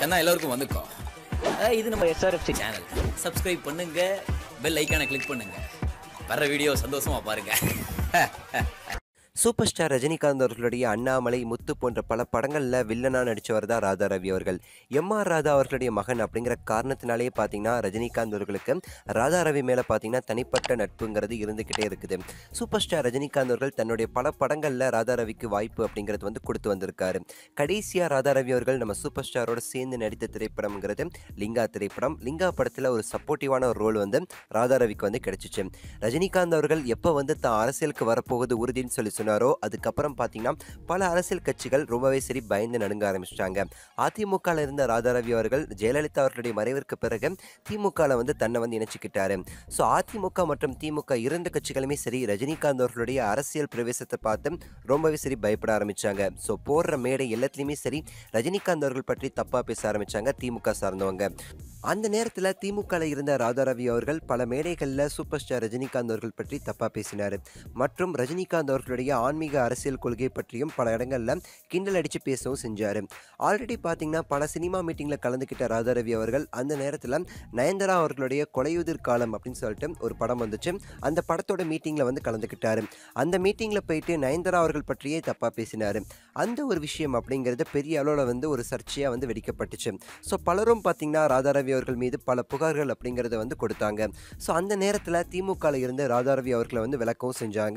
கண்ணா எல்லாருக்கும் வந்துக்கோ இது நம்ம எஸ்ஆர்எஃப்சி சேனல் சப்ஸ்கிரைப் பண்ணுங்க பெல் ஐக்கானை கிளிக் பண்ணுங்க வர வீடியோ சந்தோஷமா பாருங்க சூப்பர் ஸ்டார் ரஜினிகாந்த் அவர்களுடைய அண்ணாமலை முத்து போன்ற பல படங்களில் வில்லனாக நடித்தவர் தான் ராதா ரவி அவர்கள் எம் ஆர் ராதா அவர்களுடைய மகன் அப்படிங்கிற காரணத்தினாலேயே பார்த்தீங்கன்னா ரஜினிகாந்த் அவர்களுக்கு ராதா ரவி மேலே பார்த்தீங்கன்னா தனிப்பட்ட நட்புங்கிறது இருந்துக்கிட்டே இருக்குது சூப்பர் ஸ்டார் ரஜினிகாந்த் அவர்கள் தன்னுடைய பல படங்களில் ராதா ரவிக்கு வாய்ப்பு அப்படிங்கிறது வந்து கொடுத்து வந்திருக்காரு கடைசியாக ராதா ரவி அவர்கள் நம்ம சூப்பர் ஸ்டாரோட சேர்ந்து நடித்த திரைப்படம்ங்கிறது லிங்கா திரைப்படம் லிங்கா படத்தில் ஒரு சப்போர்ட்டிவான ஒரு ரோல் வந்து ராதா ரவிக்கு வந்து கிடைச்சிச்சு ரஜினிகாந்த் அவர்கள் எப்போ வந்து தான் அரசியலுக்கு வரப்போகுது உறுதின்னு சொல்லி சொன்ன பேசினாரோ அதுக்கப்புறம் பார்த்தீங்கன்னா பல அரசியல் கட்சிகள் ரொம்பவே சரி பயந்து நடுங்க ஆரம்பிச்சிட்டாங்க அதிமுகவில் இருந்த ராதாரவி அவர்கள் ஜெயலலிதா அவர்களுடைய மறைவிற்கு பிறகு திமுகவில் வந்து தன்னை வந்து இணைச்சிக்கிட்டாரு ஸோ அதிமுக மற்றும் திமுக இரண்டு கட்சிகளுமே சரி ரஜினிகாந்த் அவர்களுடைய அரசியல் பிரவேசத்தை பார்த்து ரொம்பவே சரி பயப்பட ஆரம்பித்தாங்க ஸோ போடுற மேடை எல்லாத்துலேயுமே சரி ரஜினிகாந்த் அவர்கள் பற்றி தப்பாக பேச ஆரம்பித்தாங்க திமுக சார்ந்தவங்க அந்த நேரத்தில் திமுகவில் இருந்த ராதாரவி அவர்கள் பல மேடைகளில் சூப்பர் ஸ்டார் ரஜினிகாந்த் அவர்கள் பற்றி தப்பாக பேசினார் மற்றும் ரஜினிகாந்த் அவர்களுடைய ஆன்மீக அரசியல் கொள்கை பற்றியும் பல இடங்களில் கிண்டல் அடித்து பேசவும் செஞ்சார் ஆல்ரெடி பார்த்தீங்கன்னா பல சினிமா மீட்டிங்கில் கலந்துக்கிட்ட ராதாரவி அவர்கள் அந்த நேரத்தில் நயன்தாரா அவர்களுடைய கொலையுதிர் காலம் அப்படின்னு சொல்லிட்டு ஒரு படம் வந்துச்சு அந்த படத்தோட மீட்டிங்கில் வந்து கலந்துக்கிட்டார் அந்த மீட்டிங்கில் போயிட்டு நயன்தாரா அவர்கள் பற்றியே தப்பாக பேசினார் அந்த ஒரு விஷயம் அப்படிங்கிறது பெரிய அளவில் வந்து ஒரு சர்ச்சையாக வந்து வெடிக்கப்பட்டுச்சு ஸோ பலரும் பார்த்தீங்கன்னா ராதாரவி அவர்கள் மீது பல புகார்கள் அப்படிங்கிறத வந்து கொடுத்தாங்க ஸோ அந்த நேரத்தில் திமுகவில் இருந்து ராதாரவி அவர்களை வந்து விளக்கவும் செஞ்சாங்க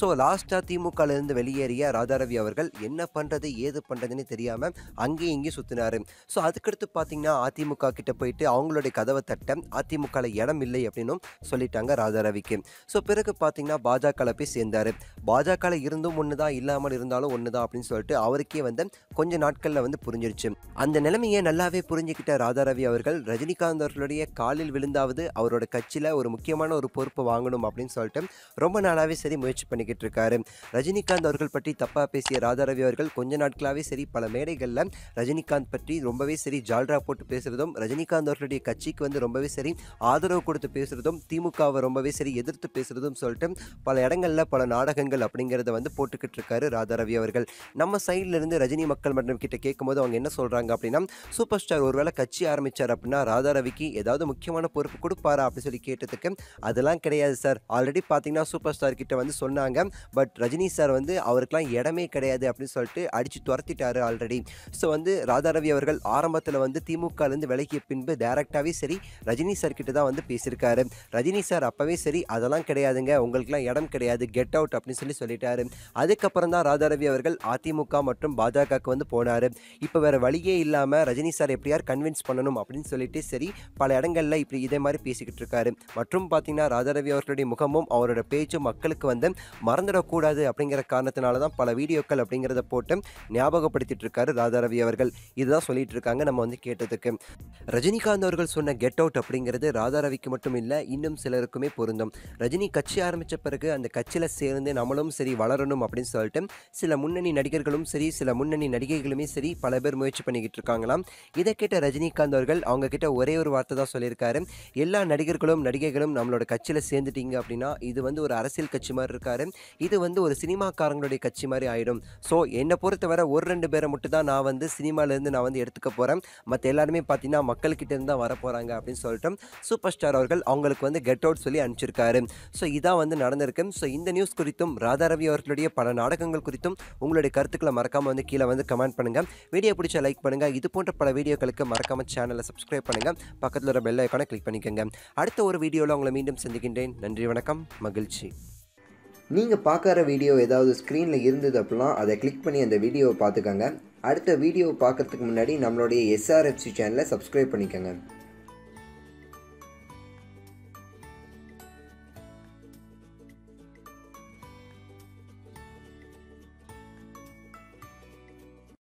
ஸோ லாஸ்ட்டாக திமுகலேருந்து வெளியேறிய ராதாரவி அவர்கள் என்ன பண்ணுறது ஏது பண்ணுறதுன்னு தெரியாமல் அங்கேயும் இங்கேயும் சுற்றினார் ஸோ அதுக்கடுத்து பார்த்தீங்கன்னா அதிமுக கிட்ட போயிட்டு அவங்களுடைய கதவை தட்ட அதிமுகவில் இடம் இல்லை அப்படின்னும் சொல்லிட்டாங்க ராதாரவிக்கு ஸோ பிறகு பார்த்தீங்கன்னா பாஜகவில் போய் சேர்ந்தார் பாஜகவில் இருந்தும் ஒன்று தான் இல்லாமல் இருந்தாலும் ஒன்று தான் அப்படின்னு சொல்லிட்டு அவருக்கே வந்து கொஞ்ச நாட்களில் வந்து புரிஞ்சிருச்சு அந்த நிலைமையை நல்லாவே புரிஞ்சுக்கிட்ட ராதாரவி அவர்கள் ரஜினிகாந்த் அவர்களுடைய காலில் விழுந்தாவது அவரோட கட்சியில் ஒரு முக்கியமான ஒரு பொறுப்பு வாங்கணும் அப்படின்னு சொல்லிட்டு ரொம்ப நாளாகவே சரி முயற்சி பண்ணிக்கிட்டு இருக்காரு ரஜினிகாந்த் அவர்கள் பற்றி தப்பாக பேசிய ராதாரவி அவர்கள் கொஞ்ச நாட்களாகவே சரி பல மேடைகளில் ரஜினிகாந்த் பற்றி ரொம்பவே சரி ஜால்ரா போட்டு பேசுகிறதும் ரஜினிகாந்த் அவர்களுடைய கட்சிக்கு வந்து ரொம்பவே சரி ஆதரவு கொடுத்து பேசுகிறதும் திமுகவை ரொம்பவே சரி எதிர்த்து பேசுகிறதும் சொல்லிட்டு பல இடங்களில் பல நாடகங்கள் அப்படிங்கிறத வந்து போட்டுக்கிட்டு இருக்காரு ராதாரவி அவர்கள் நம்ம சைட்லேருந்து ரஜினி மக்கள் மன்றம் கிட்ட கேட்கும்போது அவங்க என்ன சொல்கிறாங்க அப்படின்னா சூப்பர் ஸ்டார் ஒருவேளை கட்சி ஆரம்பித்தார் அப்படின்னா ராதாரவிக்கு ஏதாவது முக்கியமான பொறுப்பு கொடுப்பாரா அப்படின்னு சொல்லி கேட்டதுக்கு அதெல்லாம் கிடையாது சார் ஆல்ரெடி பார்த்தீங்கன்னா சூப்பர் ஸ்டார் கிட்ட வந்து சொன்னாங்க பட் ரஜினி ரஜினி சார் வந்து அவருக்கெலாம் இடமே கிடையாது அப்படின்னு சொல்லிட்டு அடித்து துரத்திட்டாரு ஆல்ரெடி ஸோ வந்து ராதாரவி அவர்கள் ஆரம்பத்தில் வந்து திமுகலேருந்து விலகிய பின்பு டைரெக்டாகவே சரி ரஜினி சார் கிட்ட தான் வந்து பேசியிருக்காரு ரஜினி சார் அப்போவே சரி அதெல்லாம் கிடையாதுங்க உங்களுக்குலாம் இடம் கிடையாது கெட் அவுட் அப்படின்னு சொல்லி சொல்லிட்டாரு அதுக்கப்புறம் தான் ராதாரவி அவர்கள் அதிமுக மற்றும் பாஜகவுக்கு வந்து போனார் இப்போ வேறு வழியே இல்லாமல் ரஜினி சார் எப்படியார் கன்வின்ஸ் பண்ணணும் அப்படின்னு சொல்லிட்டு சரி பல இடங்களில் இப்படி இதே மாதிரி பேசிக்கிட்டு இருக்காரு மற்றும் பார்த்தீங்கன்னா ராதாரவி அவர்களுடைய முகமும் அவரோட பேச்சும் மக்களுக்கு வந்து மறந்துடக்கூடாது அப்படிங்கிற காரணத்தினால தான் பல வீடியோக்கள் அப்படிங்கிறத போட்டு ஞாபகப்படுத்திட்டு இருக்காரு ராதாரவி அவர்கள் இதுதான் சொல்லிட்டு இருக்காங்க நம்ம வந்து கேட்டதுக்கு ரஜினிகாந்த் அவர்கள் சொன்ன கெட் அவுட் அப்படிங்கிறது ராதாரவிக்கு மட்டும் இல்லை இன்னும் சிலருக்குமே பொருந்தும் ரஜினி கட்சி ஆரம்பித்த பிறகு அந்த கட்சியில் சேர்ந்து நம்மளும் சரி வளரணும் அப்படின்னு சொல்லிட்டு சில முன்னணி நடிகர்களும் சரி சில முன்னணி நடிகைகளுமே சரி பல பேர் முயற்சி பண்ணிக்கிட்டு இருக்காங்களாம் இதை கேட்ட ரஜினிகாந்த் அவர்கள் அவங்க கிட்ட ஒரே ஒரு வார்த்தை தான் சொல்லியிருக்காரு எல்லா நடிகர்களும் நடிகைகளும் நம்மளோட கட்சியில் சேர்ந்துட்டீங்க அப்படின்னா இது வந்து ஒரு அரசியல் கட்சி மாதிரி இருக்காரு இது வந்து ஒரு சினிமாக்காரங்களுடைய கட்சி மாதிரி ஆகிடும் ஸோ என்னை பொறுத்தவரை ஒரு ரெண்டு பேரை மட்டும் தான் நான் வந்து சினிமாலேருந்து நான் வந்து எடுத்துக்க போகிறேன் மற்ற எல்லாருமே பார்த்தீங்கன்னா மக்கள்கிட்ட இருந்து தான் வர போகிறாங்க அப்படின்னு சொல்லிட்டு சூப்பர் ஸ்டார் அவர்கள் அவங்களுக்கு வந்து கெட் அவுட் சொல்லி அனுப்பிச்சிருக்காரு ஸோ இதான் வந்து நடந்திருக்கு ஸோ இந்த நியூஸ் குறித்தும் ராதாரவி அவர்களுடைய பல நாடகங்கள் குறித்தும் உங்களுடைய கருத்துக்களை மறக்காமல் வந்து கீழே வந்து கமெண்ட் பண்ணுங்கள் வீடியோ பிடிச்ச லைக் பண்ணுங்கள் இது போன்ற பல வீடியோக்களுக்கு மறக்காமல் சேனலை சப்ஸ்கிரைப் பண்ணுங்கள் பக்கத்தில் ஒரு பெல் ஐக்கானை கிளிக் பண்ணிக்கோங்க அடுத்த ஒரு வீடியோவில் உங்களை மீண்டும் சந்திக்கின்றேன் நன்றி வணக்கம் மகிழ்ச்சி நீங்கள் பார்க்குற வீடியோ ஏதாவது ஸ்க்ரீனில் இருந்தது அப்படிலாம் அதை கிளிக் பண்ணி அந்த வீடியோவை பார்த்துக்கோங்க அடுத்த வீடியோவை பார்க்குறதுக்கு முன்னாடி நம்மளுடைய எஸ்ஆர்எஃப்சி சேனலை சப்ஸ்கிரைப் பண்ணிக்கோங்க